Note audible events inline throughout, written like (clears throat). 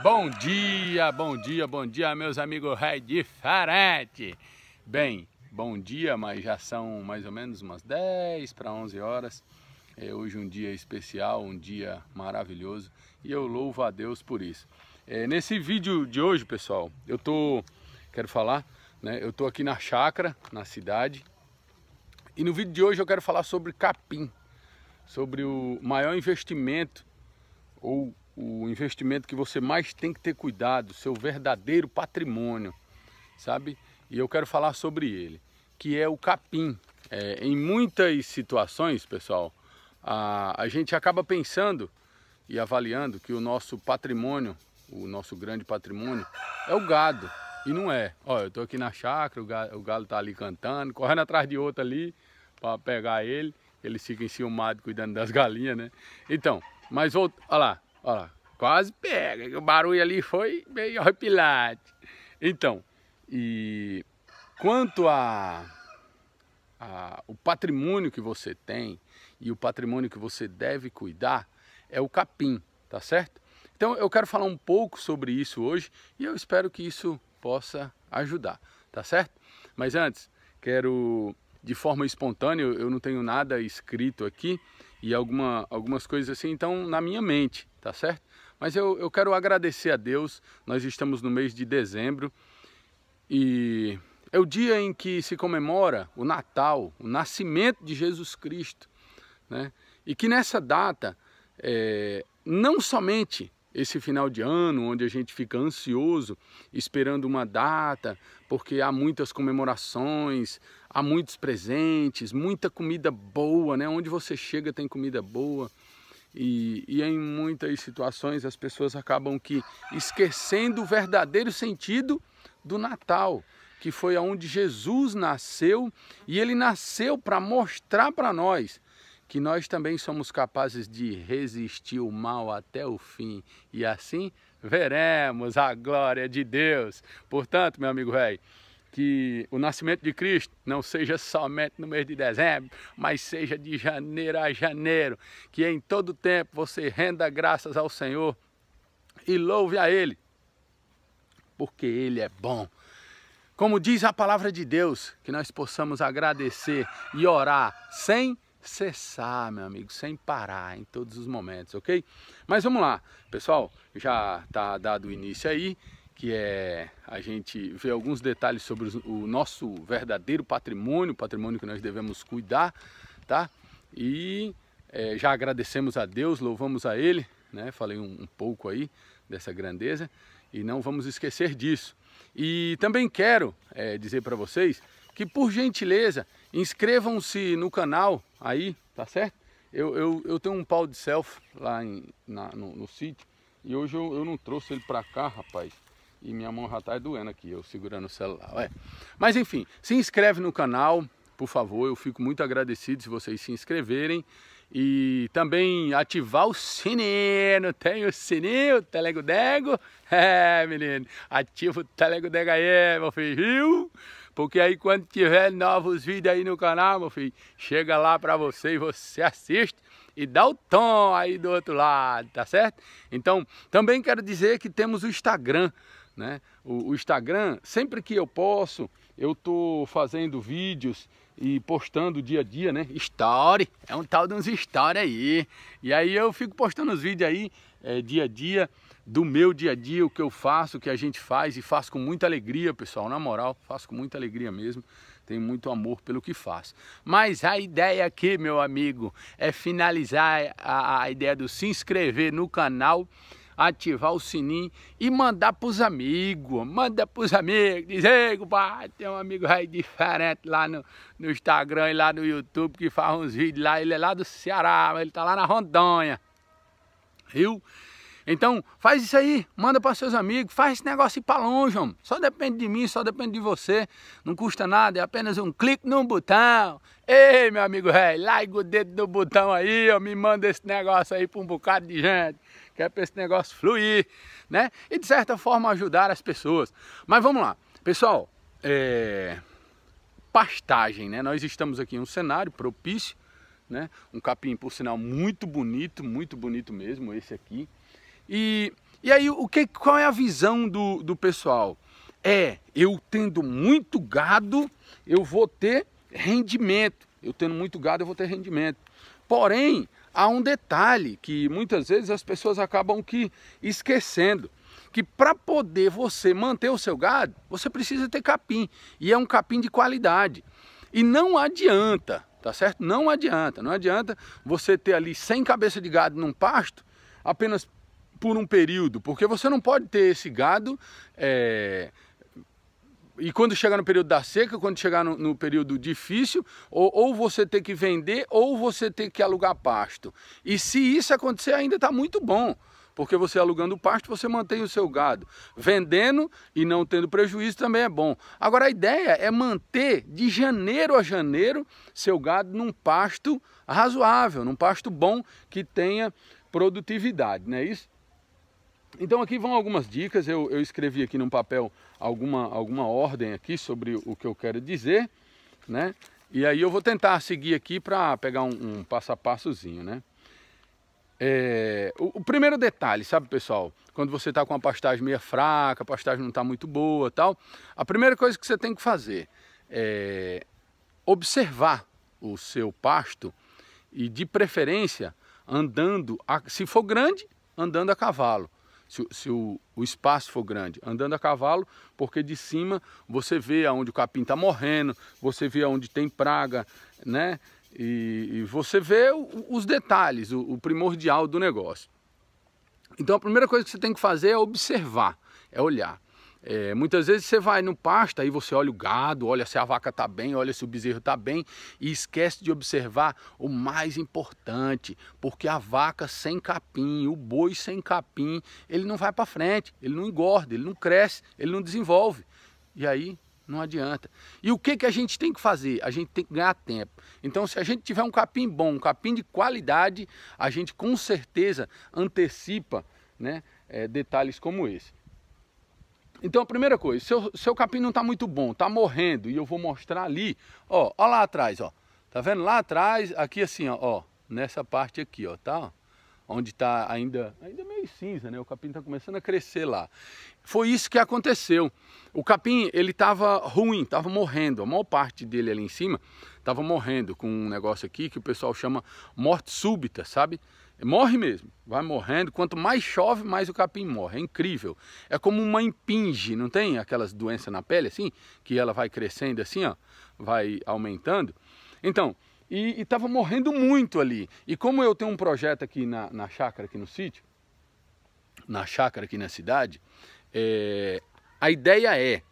Bom dia, bom dia, bom dia, meus amigos Rai Diferente. Bem, bom dia, mas já são mais ou menos umas 10 para 11 horas. É hoje um dia especial, um dia maravilhoso e eu louvo a Deus por isso. É, nesse vídeo de hoje, pessoal, eu tô, quero falar, né, eu tô aqui na chácara, na cidade, e no vídeo de hoje eu quero falar sobre capim, sobre o maior investimento ou o investimento que você mais tem que ter cuidado, seu verdadeiro patrimônio, sabe? E eu quero falar sobre ele, que é o capim. É, em muitas situações, pessoal, a, a gente acaba pensando e avaliando que o nosso patrimônio, o nosso grande patrimônio, é o gado. E não é. Olha, eu estou aqui na chácara, o galo, o galo tá ali cantando, correndo atrás de outro ali para pegar ele. Ele fica enciumado cuidando das galinhas, né? Então, mas olha lá, Ó, quase pega. O barulho ali foi meio horripilante. Então, e quanto a, a, o patrimônio que você tem e o patrimônio que você deve cuidar é o capim, tá certo? Então eu quero falar um pouco sobre isso hoje e eu espero que isso possa ajudar, tá certo? Mas antes, quero de forma espontânea, eu não tenho nada escrito aqui, e alguma, algumas coisas assim então na minha mente, tá certo? Mas eu, eu quero agradecer a Deus, nós estamos no mês de dezembro e é o dia em que se comemora o Natal, o nascimento de Jesus Cristo, né? E que nessa data, é, não somente esse final de ano, onde a gente fica ansioso, esperando uma data, porque há muitas comemorações, há muitos presentes, muita comida boa, né? Onde você chega tem comida boa. E, e em muitas situações as pessoas acabam que esquecendo o verdadeiro sentido do Natal, que foi aonde Jesus nasceu e ele nasceu para mostrar para nós que nós também somos capazes de resistir o mal até o fim e assim veremos a glória de Deus. Portanto, meu amigo rei, que o nascimento de Cristo não seja somente no mês de dezembro, mas seja de janeiro a janeiro, que em todo tempo você renda graças ao Senhor e louve a Ele, porque Ele é bom. Como diz a palavra de Deus, que nós possamos agradecer e orar sem cessar, meu amigo, sem parar em todos os momentos, ok? Mas vamos lá, pessoal, já tá dado o início aí, que é a gente ver alguns detalhes sobre o nosso verdadeiro patrimônio, patrimônio que nós devemos cuidar, tá? E é, já agradecemos a Deus, louvamos a Ele, né? Falei um, um pouco aí dessa grandeza e não vamos esquecer disso. E também quero é, dizer para vocês que, por gentileza, Inscrevam-se no canal aí, tá certo? Eu, eu, eu tenho um pau de self lá em, na, no, no sítio e hoje eu, eu não trouxe ele pra cá, rapaz. E minha mão já tá doendo aqui, eu segurando o celular. Ué. Mas enfim, se inscreve no canal, por favor. Eu fico muito agradecido se vocês se inscreverem. E também ativar o sininho. Tem o sininho, o Telego Dego. (laughs) É, menino. Ativa o Telego Dego aí, meu filho. Viu? Porque aí quando tiver novos vídeos aí no canal, meu filho, chega lá para você e você assiste e dá o tom aí do outro lado, tá certo? Então, também quero dizer que temos o Instagram, né? O, o Instagram, sempre que eu posso, eu tô fazendo vídeos e postando dia a dia, né? Story, é um tal de uns story aí. E aí eu fico postando os vídeos aí é, dia a dia do meu dia a dia, o que eu faço, o que a gente faz e faço com muita alegria, pessoal, na moral, faço com muita alegria mesmo. Tenho muito amor pelo que faço. Mas a ideia aqui, meu amigo, é finalizar a, a ideia do se inscrever no canal, ativar o sininho e mandar para os amigos. Manda para os amigos, diz, ei, compadre, tem um amigo aí diferente lá no, no Instagram e lá no YouTube que faz uns vídeos lá. Ele é lá do Ceará, ele tá lá na Rondônia. Viu? Então, faz isso aí, manda para seus amigos, faz esse negócio ir para longe, homem. Só depende de mim, só depende de você. Não custa nada, é apenas um clique num botão. Ei, meu amigo rei, larga o dedo no botão aí, ó, me manda esse negócio aí para um bocado de gente. Que é para esse negócio fluir, né? E de certa forma ajudar as pessoas. Mas vamos lá, pessoal. É... Pastagem, né? Nós estamos aqui em um cenário propício, né? Um capim, por sinal, muito bonito, muito bonito mesmo, esse aqui. E, e aí, o que, qual é a visão do, do pessoal? É, eu tendo muito gado, eu vou ter rendimento. Eu tendo muito gado, eu vou ter rendimento. Porém, há um detalhe que muitas vezes as pessoas acabam que esquecendo que para poder você manter o seu gado, você precisa ter capim, e é um capim de qualidade. E não adianta, tá certo? Não adianta, não adianta você ter ali 100 cabeças de gado num pasto, apenas por um período, porque você não pode ter esse gado. É, e quando chegar no período da seca, quando chegar no, no período difícil, ou, ou, você ter que vender ou você ter que alugar pasto. E se isso acontecer, ainda está muito bom, porque você alugando o pasto, você mantém o seu gado. Vendendo e não tendo prejuízo também é bom. Agora, a ideia é manter de janeiro a janeiro seu gado num pasto razoável, num pasto bom que tenha produtividade, não é isso? Então aqui vão algumas dicas, eu, eu escrevi aqui num papel alguma, alguma ordem aqui sobre o que eu quero dizer, né? E aí eu vou tentar seguir aqui para pegar um, um, passo a passozinho, né? É, o, o, primeiro detalhe, sabe pessoal, quando você está com a pastagem meia fraca, a pastagem não está muito boa tal, a primeira coisa que você tem que fazer é observar o seu pasto e de preferência andando, a, se for grande, andando a cavalo se, se o, o, espaço for grande, andando a cavalo, porque de cima você vê aonde o capim está morrendo, você vê aonde tem praga, né? E, e você vê o, os detalhes, o, o primordial do negócio. Então a primeira coisa que você tem que fazer é observar, é olhar. É, muitas vezes você vai no pasto, aí você olha o gado, olha se a vaca está bem, olha se o bezerro está bem e esquece de observar o mais importante, porque a vaca sem capim, o boi sem capim, ele não vai para frente, ele não engorda, ele não cresce, ele não desenvolve. E aí não adianta. E o que, que a gente tem que fazer? A gente tem que ganhar tempo. Então, se a gente tiver um capim bom, um capim de qualidade, a gente com certeza antecipa né, é, detalhes como esse. Então, a primeira coisa, seu, seu capim não está muito bom, está morrendo, e eu vou mostrar ali, ó, ó lá atrás, ó. Tá vendo? Lá atrás, aqui assim, ó, ó nessa parte aqui, ó, tá? onde está ainda, ainda meio cinza, né? O capim está começando a crescer lá. Foi isso que aconteceu. O capim, ele estava ruim, estava morrendo. A maior parte dele ali em cima estava morrendo com um negócio aqui que o pessoal chama morte súbita, sabe? Morre mesmo, vai morrendo. Quanto mais chove, mais o capim morre. É incrível. É como uma impinge, não tem aquelas doenças na pele assim, que ela vai crescendo assim, ó, vai aumentando. Então, e estava morrendo muito ali. E como eu tenho um projeto aqui na, na chácara, aqui no sítio, na chácara aqui na cidade, é, a ideia é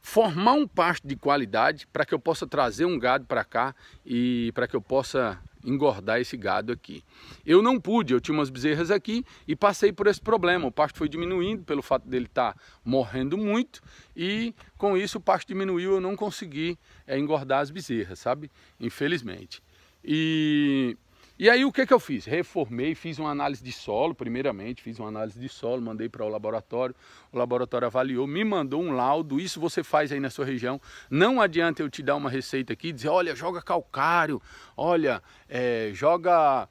formar um pasto de qualidade para que eu possa trazer um gado para cá e para que eu possa engordar esse gado aqui. Eu não pude, eu tinha umas bezerras aqui e passei por esse problema. O pasto foi diminuindo pelo fato dele estar tá morrendo muito e com isso o pasto diminuiu, eu não consegui é, engordar as bezerras, sabe? Infelizmente. E e aí o que, que eu fiz? Reformei, fiz uma análise de solo, primeiramente, fiz uma análise de solo, mandei para o laboratório, o laboratório avaliou, me mandou um laudo, isso você faz aí na sua região. Não adianta eu te dar uma receita aqui e dizer, olha, joga calcário, olha, é, joga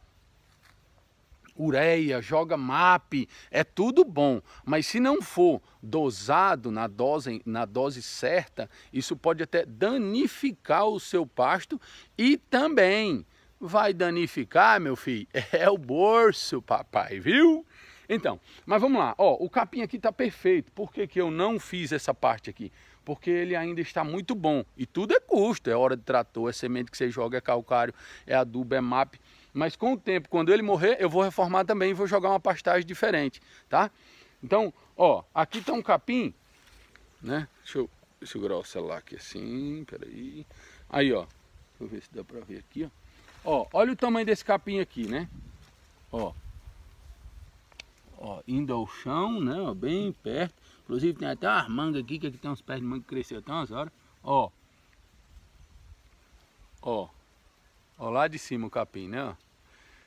ureia, joga MAP, é tudo bom, mas se não for dosado na dose, na dose certa, isso pode até danificar o seu pasto e também vai danificar, meu filho, (laughs) é o bolso, papai, viu? Então, mas vamos lá, ó, o capim aqui tá perfeito, por que, que eu não fiz essa parte aqui? Porque ele ainda está muito bom, e tudo é custo, é hora de trator, é semente que você joga, é calcário, é adubo, é MAP, mas com o tempo, quando ele morrer, eu vou reformar também e vou jogar uma pastagem diferente, tá? Então, ó, aqui tá um capim, né? Deixa eu segurar o celular aqui assim, peraí. Aí, ó, deixa eu ver se dá pra ver aqui, ó. Ó, olha o tamanho desse capim aqui, né? Ó. Ó, indo ao chão, né? Ó, bem perto. Inclusive tem até umas mangas aqui, que aqui tem uns pés de manga que cresceu até umas horas. Ó. Ó. Ó lá de cima o capim, né?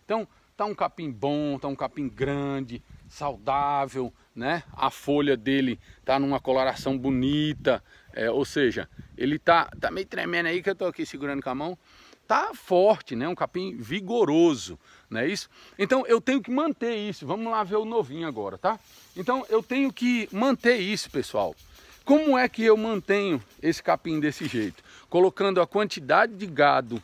Então, tá um capim bom, tá um capim grande, saudável, né? A folha dele tá numa coloração bonita, é, ou seja, ele tá, tá meio tremendo aí que eu tô aqui segurando com a mão, tá forte, né? Um capim vigoroso, não é isso? Então eu tenho que manter isso. Vamos lá ver o novinho agora, tá? Então eu tenho que manter isso, pessoal. Como é que eu mantenho esse capim desse jeito? Colocando a quantidade de gado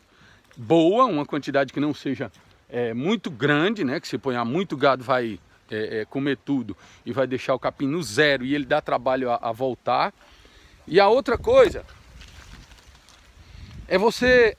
boa, uma quantidade que não seja é, muito grande, né? Que se ponhar muito gado vai é, é, comer tudo e vai deixar o capim no zero e ele dá trabalho a, a voltar. E a outra coisa é você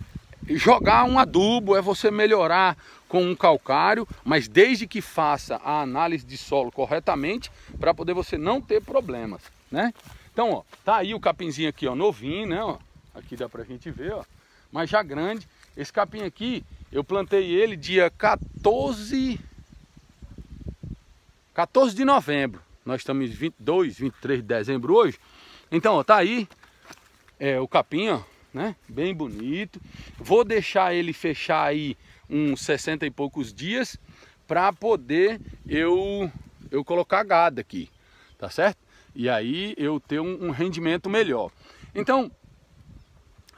jogar um adubo, é você melhorar com um calcário, mas desde que faça a análise de solo corretamente para poder você não ter problemas, né? Então, ó, tá aí o capinzinho aqui, ó, novinho, né, ó? Aqui dá pra gente ver, ó, mas já grande. Esse capim aqui, eu plantei ele dia 14 14 de novembro. Nós estamos 22, 23 de dezembro hoje. Então, ó, tá aí é, o capim, ó, né? Bem bonito. Vou deixar ele fechar aí uns 60 e poucos dias para poder eu eu colocar gado aqui, tá certo? E aí eu ter um, um rendimento melhor. Então,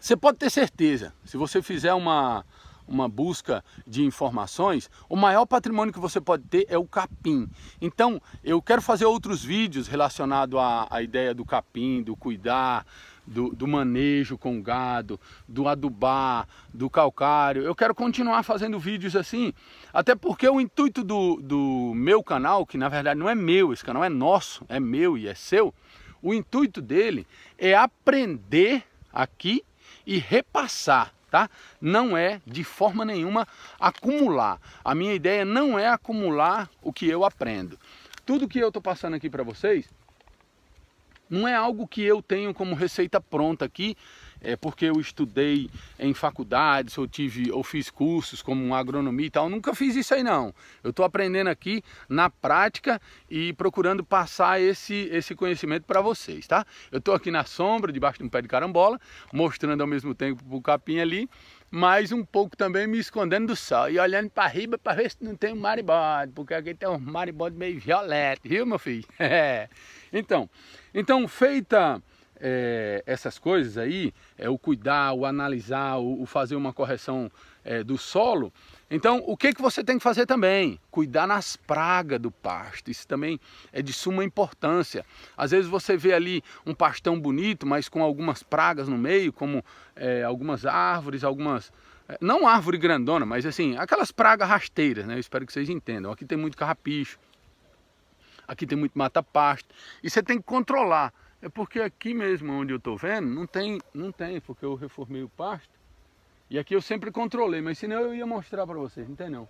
você pode ter certeza, se você fizer uma uma busca de informações, o maior patrimônio que você pode ter é o capim. Então, eu quero fazer outros vídeos relacionados à, à ideia do capim, do cuidar, do, do manejo com gado, do adubar, do calcário. Eu quero continuar fazendo vídeos assim, até porque o intuito do, do meu canal, que na verdade não é meu, esse canal é nosso, é meu e é seu, o intuito dele é aprender aqui e repassar, tá? Não é de forma nenhuma acumular. A minha ideia não é acumular o que eu aprendo. Tudo que eu estou passando aqui para vocês não é algo que eu tenho como receita pronta aqui, é porque eu estudei em faculdades, eu tive, eu fiz cursos como agronomia e tal, eu nunca fiz isso aí não. Eu estou aprendendo aqui na prática e procurando passar esse, esse conhecimento para vocês, tá? Eu estou aqui na sombra, debaixo de um pé de carambola, mostrando ao mesmo tempo o capim ali mas um pouco também me escondendo do sol e olhando para riba para ver se não tem um maribode, porque aqui tem um maribode meio violento, viu meu filho? (laughs) É. então, então feita é, essas coisas aí, é, o cuidar, o analisar, o, o fazer uma correção é, do solo, então, o que, que você tem que fazer também? Cuidar nas pragas do pasto. Isso também é de suma importância. Às vezes você vê ali um pastão bonito, mas com algumas pragas no meio, como é, algumas árvores, algumas. É, não árvore grandona, mas assim, aquelas pragas rasteiras, né? Eu espero que vocês entendam. Aqui tem muito carrapicho, aqui tem muito mata-pasto. E você tem que controlar. É porque aqui mesmo onde eu estou vendo, não tem, não tem, porque eu reformei o pasto e aqui eu sempre controlei, mas senão eu ia mostrar para vocês, não tem não.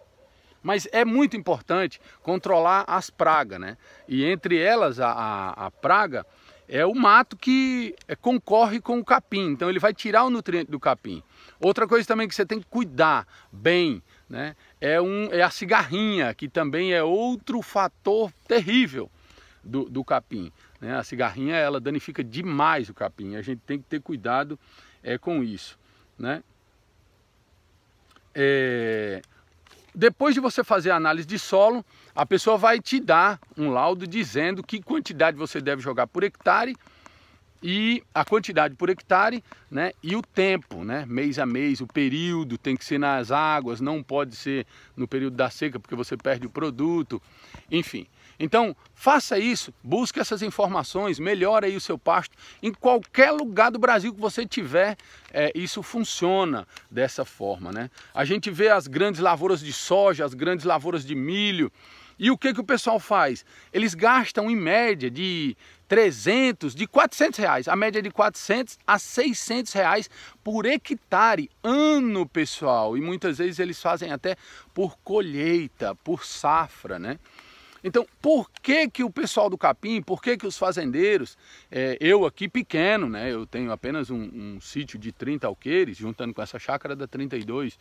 Mas é muito importante controlar as pragas, né? E entre elas a, a, a praga é o mato que é, concorre com o capim, então ele vai tirar o nutriente do capim. Outra coisa também que você tem que cuidar bem, né? É, um, é a cigarrinha, que também é outro fator terrível do, do capim. Né? A cigarrinha ela danifica demais o capim, a gente tem que ter cuidado é, com isso, né? é, depois de você fazer a análise de solo, a pessoa vai te dar um laudo dizendo que quantidade você deve jogar por hectare e a quantidade por hectare, né? E o tempo, né? Mês a mês, o período tem que ser nas águas, não pode ser no período da seca porque você perde o produto, enfim. Então, faça isso, busque essas informações, melhore aí o seu pasto. Em qualquer lugar do Brasil que você tiver, é, isso funciona dessa forma, né? A gente vê as grandes lavouras de soja, as grandes lavouras de milho. E o que, que o pessoal faz? Eles gastam em média de 300, de 400 reais, a média é de 400 a 600 reais por hectare, ano pessoal. E muitas vezes eles fazem até por colheita, por safra, né? Então, por que que o pessoal do capim, por que que os fazendeiros, é, eu aqui pequeno, né? Eu tenho apenas um, um sítio de 30 alqueires, juntando com essa chácara da 32,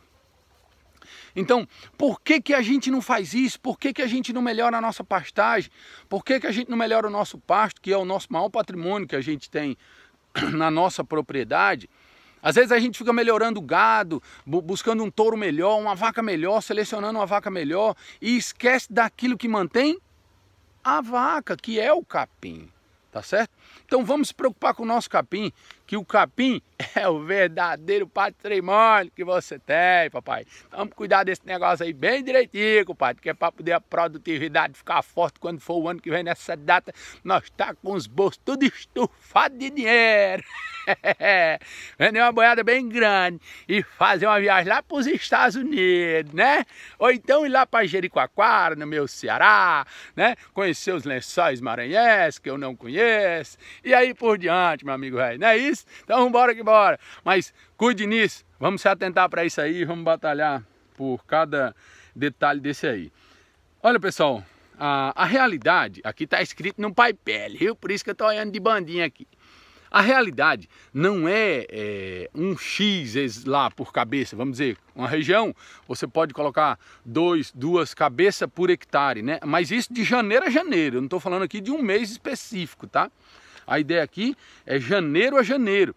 então, por que, que a gente não faz isso? Por que, que a gente não melhora a nossa pastagem? Por que, que a gente não melhora o nosso pasto, que é o nosso maior patrimônio que a gente tem (clears throat) na nossa propriedade? Às vezes a gente fica melhorando o gado, buscando um touro melhor, uma vaca melhor, selecionando uma vaca melhor e esquece daquilo que mantém a vaca, que é o capim, tá certo? Então vamos se preocupar com o nosso capim, que o capim (laughs) é o verdadeiro patrimônio que você tem, papai. Vamos cuidar desse negócio aí bem direitinho, compadre, que é para poder a produtividade ficar forte quando for o ano que vem nessa data. Nós tá com os bolsos tudo estufados de dinheiro. (laughs) Vender uma boiada bem grande e fazer uma viagem lá para os Estados Unidos, né? Ou então ir lá para Jericoacoara, no meu Ceará, né? Conhecer os lençóis maranhenses que eu não conheço. E aí por diante, meu amigo velho, não é isso? (laughs) Então bora que bora. Mas cuide nisso, vamos se atentar para isso aí, vamos batalhar por cada detalhe desse aí. Olha pessoal, a, a realidade aqui está escrito no pai pele, viu? Por isso que eu estou olhando de bandinha aqui. A realidade não é, é, um X lá por cabeça, vamos dizer, uma região, você pode colocar dois, duas cabeças por hectare, né? Mas isso de janeiro a janeiro, eu não estou falando aqui de um mês específico, tá? A ideia aqui é janeiro a janeiro.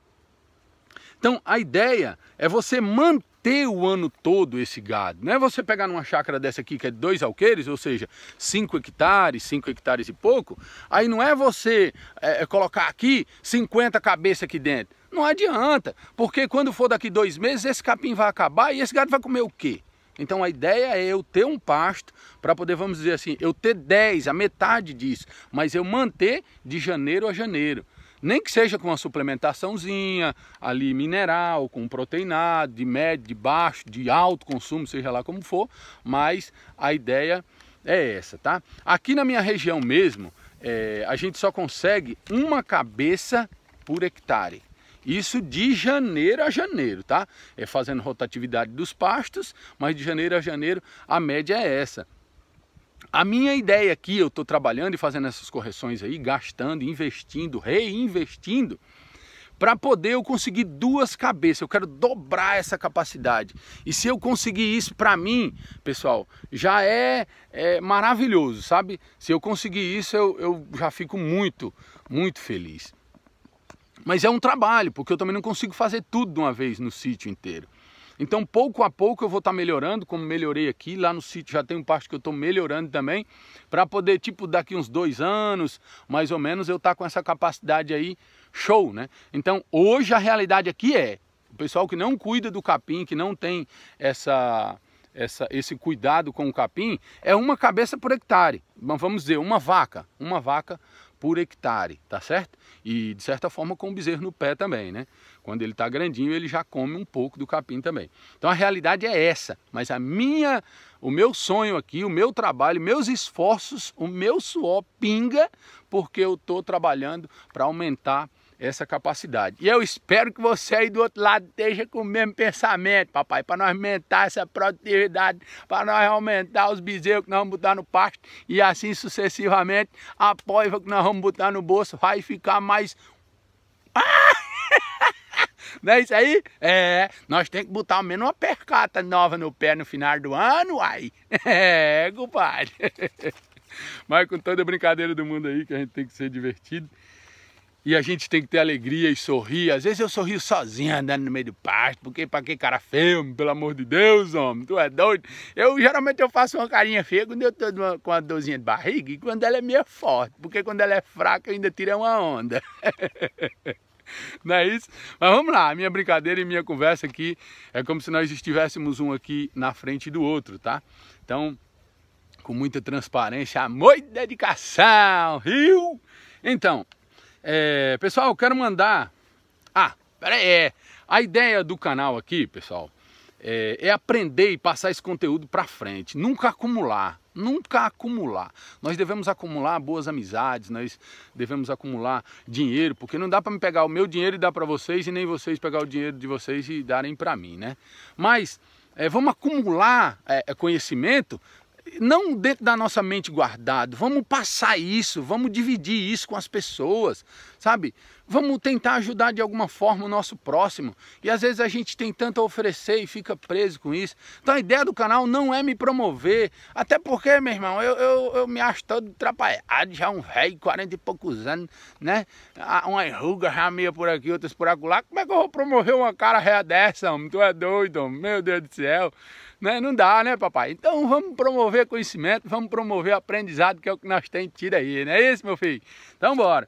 Então a ideia é você manter o ano todo esse gado. Não é você pegar numa chácara dessa aqui que é de dois alqueires, ou seja, 5 hectares, 5 hectares e pouco. Aí não é você é, é colocar aqui 50 cabeças aqui dentro. Não adianta, porque quando for daqui dois meses, esse capim vai acabar e esse gado vai comer o quê? Então a ideia é eu ter um pasto para poder, vamos dizer assim, eu ter 10, a metade disso, mas eu manter de janeiro a janeiro. Nem que seja com uma suplementaçãozinha, ali mineral, com proteinado, de médio, de baixo, de alto consumo, seja lá como for, mas a ideia é essa, tá? Aqui na minha região mesmo, é, a gente só consegue uma cabeça por hectare. Isso de janeiro a janeiro, tá? É fazendo rotatividade dos pastos, mas de janeiro a janeiro a média é essa. A minha ideia aqui, eu estou trabalhando e fazendo essas correções aí, gastando, investindo, reinvestindo, para poder eu conseguir duas cabeças. Eu quero dobrar essa capacidade. E se eu conseguir isso para mim, pessoal, já é, é, maravilhoso, sabe? Se eu conseguir isso, eu, eu já fico muito, muito feliz. Mas é um trabalho, porque eu também não consigo fazer tudo de uma vez no sítio inteiro. Então, pouco a pouco eu vou estar tá melhorando, como melhorei aqui, lá no sítio já tem um parte que eu estou melhorando também, para poder, tipo, daqui uns dois anos, mais ou menos, eu estar tá com essa capacidade aí, show, né? Então, hoje a realidade aqui é, o pessoal que não cuida do capim, que não tem essa, essa, esse cuidado com o capim, é uma cabeça por hectare, vamos dizer, uma vaca, uma vaca por hectare, tá certo? E de certa forma com o bezerro no pé também, né? Quando ele está grandinho, ele já come um pouco do capim também. Então a realidade é essa, mas a minha, o meu sonho aqui, o meu trabalho, meus esforços, o meu suor pinga porque eu estou trabalhando para aumentar essa capacidade. E eu espero que você aí do outro lado esteja com o mesmo pensamento, papai, para nós aumentar essa produtividade, para nós aumentar os bezerros que nós vamos botar no pasto e assim sucessivamente a poiva que nós vamos botar no bolso vai ficar mais. Ah! (laughs) Não é isso aí? É, nós temos que botar ao menos uma percata nova no pé no final do ano, uai. (laughs) É, compadre. (laughs) Mas com toda a brincadeira do mundo aí, que a gente tem que ser divertido. E a gente tem que ter alegria e sorrir. Às vezes eu sorrio sozinho andando no meio do pasto, porque pra que cara feio, pelo amor de Deus, homem, tu é doido? Eu geralmente eu faço uma carinha feia quando eu tô uma, com uma dorzinha de barriga e quando ela é meio forte, porque quando ela é fraca eu ainda tiro uma onda. (laughs) Não é isso? Mas vamos lá, minha brincadeira e minha conversa aqui é como se nós estivéssemos um aqui na frente do outro, tá? Então, com muita transparência, amor e dedicação, viu? Então, é, pessoal, eu quero mandar. Ah, peraí, é. A ideia do canal aqui, pessoal, é, é aprender e passar esse conteúdo para frente. Nunca acumular, nunca acumular. Nós devemos acumular boas amizades, nós devemos acumular dinheiro, porque não dá para me pegar o meu dinheiro e dar para vocês e nem vocês pegar o dinheiro de vocês e darem para mim, né? Mas é, vamos acumular é, é conhecimento não dentro da nossa mente guardado. Vamos passar isso, vamos dividir isso com as pessoas, sabe? Vamos tentar ajudar de alguma forma o nosso próximo. E às vezes a gente tem tanto a oferecer e fica preso com isso. Então a ideia do canal não é me promover. Até porque, meu irmão, eu, eu, eu me acho todo atrapalhado, já um velho, 40 e poucos anos, né? Ah, uma ruga já meia por aqui, outras por acolá. Como é que eu vou promover uma cara ré dessa, homem? Tu é doido, homem. meu Deus do céu. Né? Não dá, né, papai? Então vamos promover conhecimento, vamos promover aprendizado, que é o que nós temos tido aí, não né? é isso, meu filho? Então bora.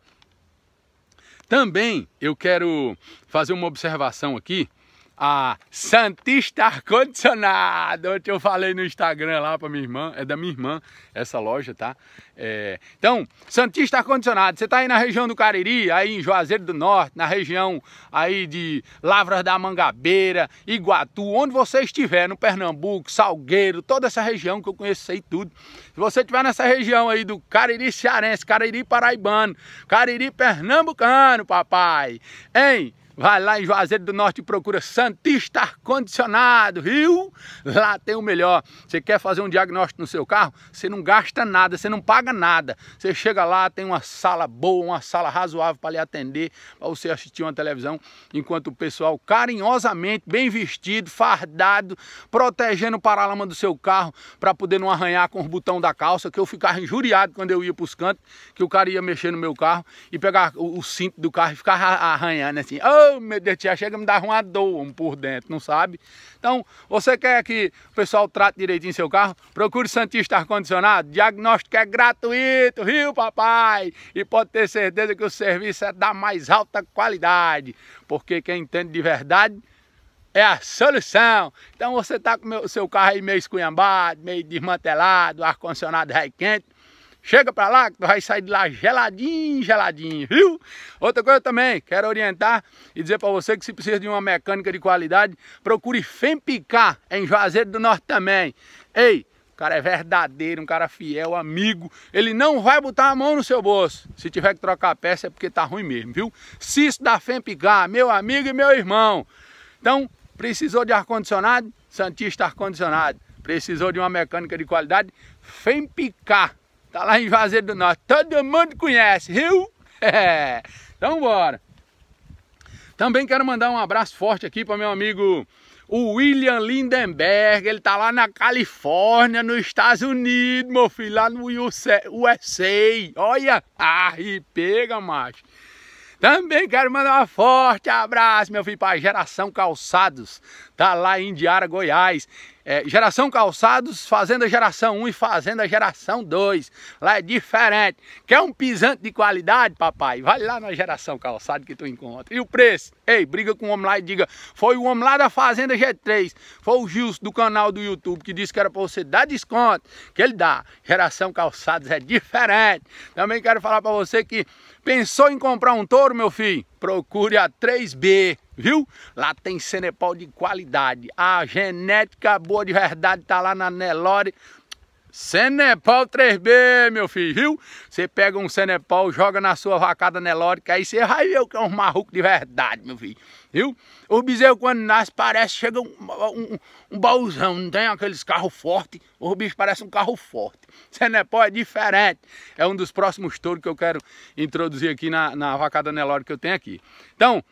Também eu quero fazer uma observação aqui a Santista Ar-Condicionado. Ontem eu falei no Instagram lá para minha irmã, é da minha irmã essa loja, tá? É... Então, Santista Ar-Condicionado, você tá aí na região do Cariri, aí em Juazeiro do Norte, na região aí de Lavras da Mangabeira, Iguatu, onde você estiver, no Pernambuco, Salgueiro, toda essa região que eu conheço, sei tudo. Se você estiver nessa região aí do Cariri Cearense, Cariri Paraibano, Cariri Pernambucano, papai, hein? Vai lá em Juazeiro do Norte e procura Santista Ar Condicionado, viu? Lá tem o melhor. Você quer fazer um diagnóstico no seu carro? Você não gasta nada, você não paga nada. Você chega lá, tem uma sala boa, uma sala razoável para lhe atender, para você assistir uma televisão, enquanto o pessoal carinhosamente, bem vestido, fardado, protegendo o paralama do seu carro para poder não arranhar com o botão da calça, que eu ficava injuriado quando eu ia para os cantos, que o cara ia mexer no meu carro e pegar o, cinto do carro e ficar arranhando assim. Oh! meu Deus, tia, chega me dar uma dor um por dentro, não sabe? Então, você quer que o pessoal trate direitinho seu carro? Procure Santista Ar-Condicionado, diagnóstico é gratuito, viu papai? E pode ter certeza que o serviço é da mais alta qualidade, porque quem entende de verdade é a solução. Então você está com o seu carro aí meio esculhambado, meio desmantelado, ar-condicionado é quente, Chega para lá que tu vai sair de lá geladinho, geladinho, viu? Outra coisa também, quero orientar e dizer para você que se precisa de uma mecânica de qualidade, procure Fempicar em Juazeiro do Norte também. Ei, o cara é verdadeiro, um cara fiel, amigo. Ele não vai botar a mão no seu bolso. Se tiver que trocar a peça é porque tá ruim mesmo, viu? Cício da Fempicar, meu amigo e meu irmão. Então, precisou de ar-condicionado? Santista Ar-Condicionado. Precisou de uma mecânica de qualidade? Fempicar. Tá lá em Juazeiro do Norte. Todo mundo conhece, viu? (laughs) Então bora. Também quero mandar um abraço forte aqui para meu amigo o William Lindenberg. Ele tá lá na Califórnia, nos Estados Unidos, meu filho, lá no USA. Olha, arre, pega, macho. Também quero mandar um forte abraço, meu filho, para a Geração Calçados tá lá em Indiara, Goiás. É, geração Calçados, Fazenda Geração 1 e Fazenda Geração 2. Lá é diferente. Quer um pisante de qualidade, papai? Vai lá na Geração Calçado que tu encontra. E o preço? Ei, briga com o homem lá e diga, foi o homem lá da Fazenda G3, foi o Gilson do canal do YouTube que disse que era pra você dar desconto, que ele dá. Geração Calçados é diferente. Também quero falar para você que pensou em comprar um touro, meu filho? Procure a 3B viu? Lá tem Senepal de qualidade. A genética boa de verdade tá lá na Nelore. Senepal 3B, meu filho, viu? Você pega um Senepal, joga na sua vacada nelórica, aí você vai ver o que é um marruco de verdade, meu filho, viu? O bezerro quando nasce parece, chega um, um, um baúzão, não tem aqueles carros fortes, o bicho parece um carro forte. Senepal é diferente, é um dos próximos touros que eu quero introduzir aqui na, na vacada nelórica que eu tenho aqui. Então,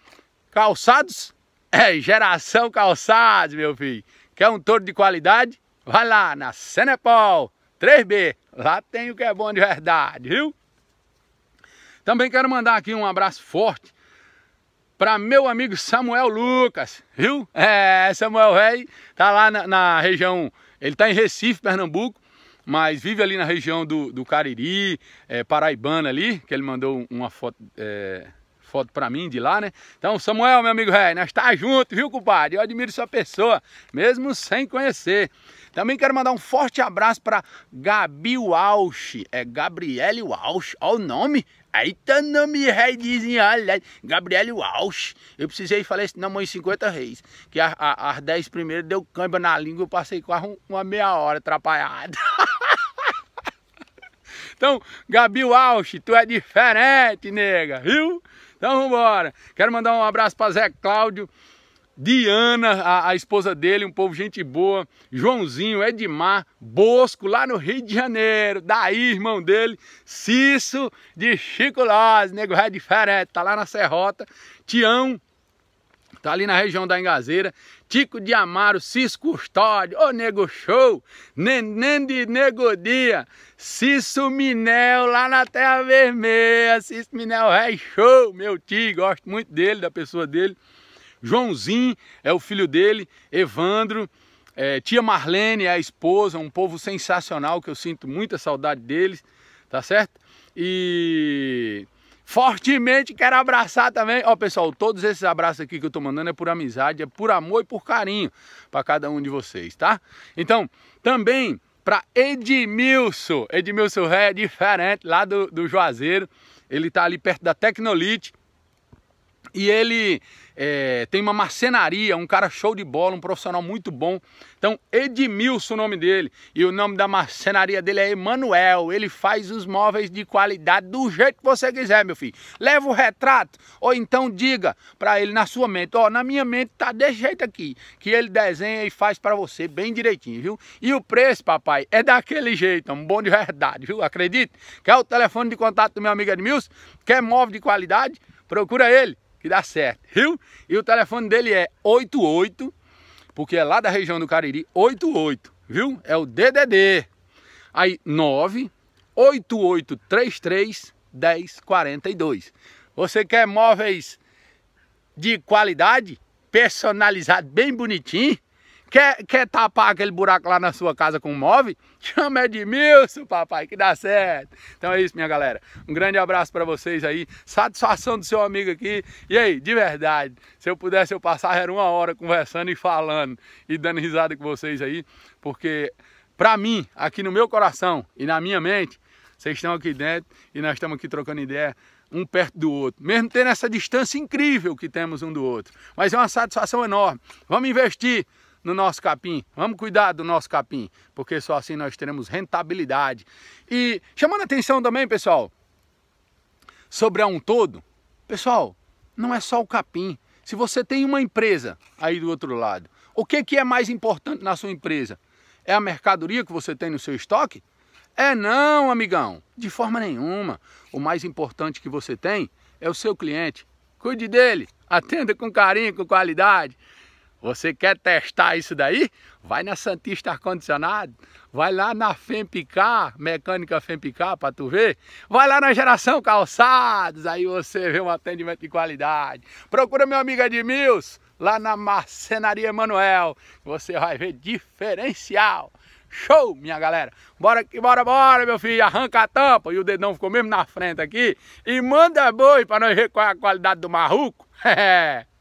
Calçados? É geração calçados, meu filho. Quer um touro de qualidade? Vai lá na Senepol 3B. Lá tem o que é bom de verdade, viu? Também quero mandar aqui um abraço forte para meu amigo Samuel Lucas, viu? É, Samuel Rei tá lá na, na, região, ele tá em Recife, Pernambuco, mas vive ali na região do, do Cariri, é, Paraibana ali, que ele mandou uma foto é, foto para mim de lá, né? Então, Samuel, meu amigo rei, nós tá junto, viu, compadre? Eu admiro sua pessoa, mesmo sem conhecer. Também quero mandar um forte abraço para Gabi Walsh, é Gabriele Walsh, olha o nome, Eita nome rei dizem, olha, Gabriel Walsh. Eu precisei falar esse nome 50 reis. Que as 10 primeiras deu câmbio na língua, eu passei quase uma meia hora atrapalhado. (laughs) Então, Gabi Walsh, tu é diferente, nega, viu? Então vambora. Quero mandar um abraço para Zé Cláudio, Diana, a, a, esposa dele, um povo gente boa, Joãozinho, Edmar, Bosco, lá no Rio de Janeiro, daí, irmão dele, Cício de Chico Lás, nego é diferente, tá lá na Serrota, Tião, Tá ali na região da Engazeira. Tico de Amaro, Cis Custódio, ô Nego Show, Neném de Negodia, Cisso Minel, lá na Terra Vermelha, Cisso Minel é show, meu tio, gosto muito dele, da pessoa dele. Joãozinho é o filho dele, Evandro, é, tia Marlene é a esposa, um povo sensacional que eu sinto muita saudade deles, tá certo? E Fortemente quero abraçar também. Ó, pessoal, todos esses abraços aqui que eu tô mandando é por amizade, é por amor e por carinho para cada um de vocês, tá? Então, também para Edmilson. Edmilson Ré é diferente, lá do, do Juazeiro. Ele tá ali perto da Tecnolite. E ele é, tem uma marcenaria, um cara show de bola, um profissional muito bom. Então, Edmilson, o nome dele. E o nome da marcenaria dele é Emanuel. Ele faz os móveis de qualidade do jeito que você quiser, meu filho. Leva o retrato, ou então diga para ele na sua mente: Ó, oh, na minha mente tá desse jeito aqui. Que ele desenha e faz para você bem direitinho, viu? E o preço, papai, é daquele jeito, é um bom de verdade, viu? Acredite? Quer o telefone de contato do meu amigo Edmilson? Quer móvel de qualidade? Procura ele que dá certo, viu? E o telefone dele é 88, porque é lá da região do Cariri, 88, viu? É o DDD. Aí 98833 1042. Você quer móveis de qualidade, personalizado, bem bonitinho? Quer, quer tapar aquele buraco lá na sua casa com um móvel? (laughs) Chama Edmilson, papai, que dá certo. Então é isso, minha galera. Um grande abraço para vocês aí. Satisfação do seu amigo aqui. E aí, de verdade, se eu pudesse, eu passar era uma hora conversando e falando e dando risada com vocês aí, porque para mim, aqui no meu coração e na minha mente, vocês estão aqui dentro e nós estamos aqui trocando ideia um perto do outro, mesmo tendo essa distância incrível que temos um do outro. Mas é uma satisfação enorme. Vamos investir no nosso capim. Vamos cuidar do nosso capim, porque só assim nós teremos rentabilidade. E chamando a atenção também, pessoal, sobre a um todo, pessoal, não é só o capim. Se você tem uma empresa aí do outro lado, o que, que é mais importante na sua empresa? É a mercadoria que você tem no seu estoque? É não, amigão, de forma nenhuma. O mais importante que você tem é o seu cliente. Cuide dele, atenda com carinho, com qualidade. Você quer testar isso daí? Vai na Santista Ar-Condicionado, vai lá na Fempicar, Mecânica Fempicar, para tu ver. Vai lá na Geração Calçados, aí você vê um atendimento de qualidade. Procura meu amigo Edmilson, lá na Marcenaria Emanuel, você vai ver diferencial. Show, minha galera! Bora que bora, bora, meu filho! Arranca a tampa e o dedão ficou mesmo na frente aqui. E manda boi para nós ver qual é a qualidade do marruco. (laughs) É.